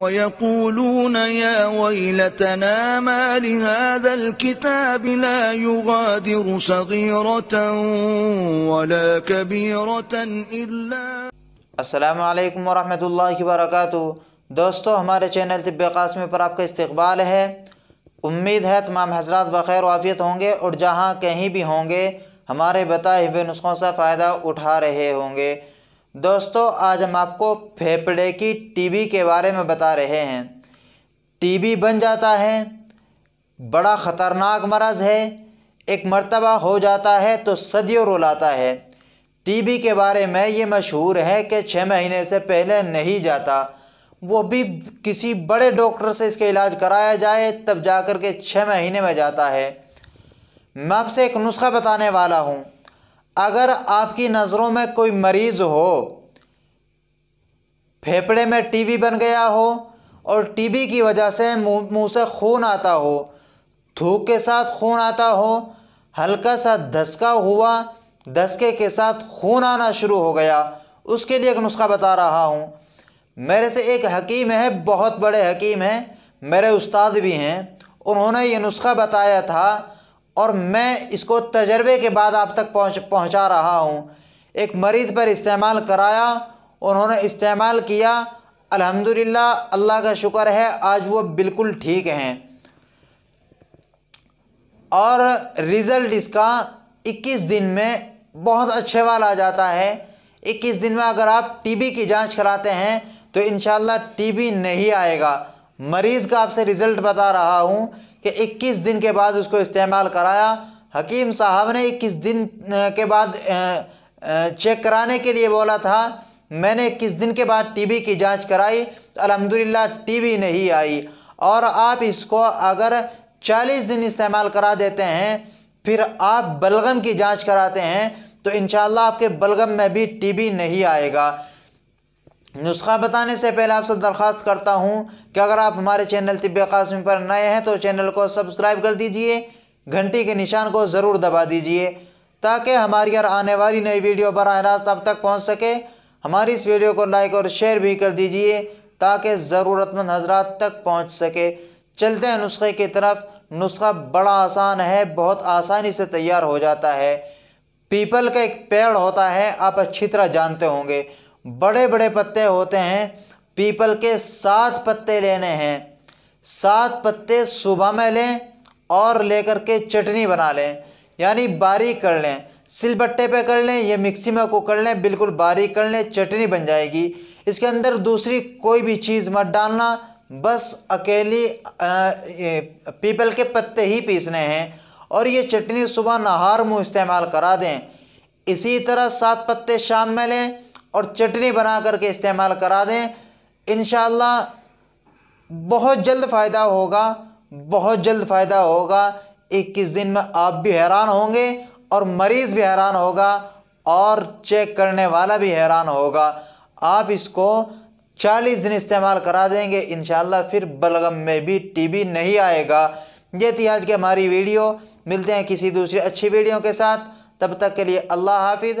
ويقولون يا ويلتنا ما لهذا الكتاب لا يغادر صغيرة ولا كبيرة إلا السلام عليكم ورحمة الله وبركاته दोस्तों हमारे चैनल तिब कासमी पर आपका इस्तकबाल है उम्मीद है तमाम हजरात बखैर वाफियत होंगे और जहाँ कहीं भी होंगे हमारे बताए हुए नुस्खों से फ़ायदा उठा रहे होंगे दोस्तों आज हम आपको फेफड़े की टीबी के बारे में बता रहे हैं टीबी बन जाता है बड़ा ख़तरनाक मरज़ है एक मर्तबा हो जाता है तो सदियों रुलाता है टीबी के बारे में ये मशहूर है कि छः महीने से पहले नहीं जाता वो भी किसी बड़े डॉक्टर से इसका इलाज कराया जाए तब जाकर के छः महीने में जाता है मैं आपसे एक नुस्खा बताने वाला हूँ अगर आपकी नज़रों में कोई मरीज़ हो फेफड़े में टीबी बन गया हो और टीबी की वजह से मुंह से खून आता हो थूक के साथ खून आता हो हल्का सा धसका हुआ धसके के साथ खून आना शुरू हो गया उसके लिए एक नुस्खा बता रहा हूँ मेरे से एक हकीम है बहुत बड़े हकीम हैं मेरे उस्ताद भी हैं उन्होंने ये नुस्खा बताया था और मैं इसको तजर्बे के बाद आप तक पहुंच पहुँचा रहा हूँ एक मरीज़ पर इस्तेमाल कराया उन्होंने इस्तेमाल किया अल्हम्दुलिल्लाह अल्लाह का शुक्र है आज वो बिल्कुल ठीक हैं और रिज़ल्ट इसका 21 दिन में बहुत अच्छे वाला आ जाता है 21 दिन में अगर आप टीबी की जांच कराते हैं तो इन शी नहीं आएगा मरीज़ का आपसे रिज़ल्ट बता रहा हूँ कि 21 दिन के बाद उसको इस्तेमाल कराया हकीम साहब ने 21 दिन के बाद चेक कराने के लिए बोला था मैंने 21 दिन के बाद टीबी की जांच कराई तो अलहमदिल्ला टीबी नहीं आई और आप इसको अगर 40 दिन इस्तेमाल करा देते हैं फिर आप बलगम की जांच कराते हैं तो इन आपके बलगम में भी टीबी नहीं आएगा नुस्खा बताने से पहले आपसे दरख्वास्त करता हूँ कि अगर आप हमारे चैनल तिब कासमी पर नए हैं तो चैनल को सब्सक्राइब कर दीजिए घंटी के निशान को ज़रूर दबा दीजिए ताकि हमारी और आने वाली नई वीडियो बर रास्त अब तक पहुँच सके हमारी इस वीडियो को लाइक और शेयर भी कर दीजिए ताकि ज़रूरतमंद हजरात तक पहुँच सके चलते हैं नुस्खे की तरफ नुस्खा बड़ा आसान है बहुत आसानी से तैयार हो जाता है पीपल का एक पेड़ होता है आप अच्छी तरह जानते होंगे बड़े बड़े पत्ते होते हैं पीपल के सात पत्ते लेने हैं सात पत्ते सुबह में लें और लेकर के चटनी बना लें यानी बारीक कर लें सिलबट्टे पे कर लें या मिक्सी में को कर लें बिल्कुल बारीक कर लें चटनी बन जाएगी इसके अंदर दूसरी कोई भी चीज़ मत डालना बस अकेली पीपल के पत्ते ही पीसने हैं और ये चटनी सुबह नहार मुँह इस्तेमाल करा दें इसी तरह सात पत्ते शाम में लें और चटनी बना करके इस्तेमाल करा दें इन बहुत जल्द फ़ायदा होगा बहुत जल्द फ़ायदा होगा इक्कीस दिन में आप भी हैरान होंगे और मरीज़ भी हैरान होगा और चेक करने वाला भी हैरान होगा आप इसको 40 दिन इस्तेमाल करा देंगे इन फिर बलगम में भी टीबी नहीं आएगा ये थी आज की हमारी वीडियो मिलते हैं किसी दूसरी अच्छी वीडियो के साथ तब तक के लिए अल्लाह हाफिज़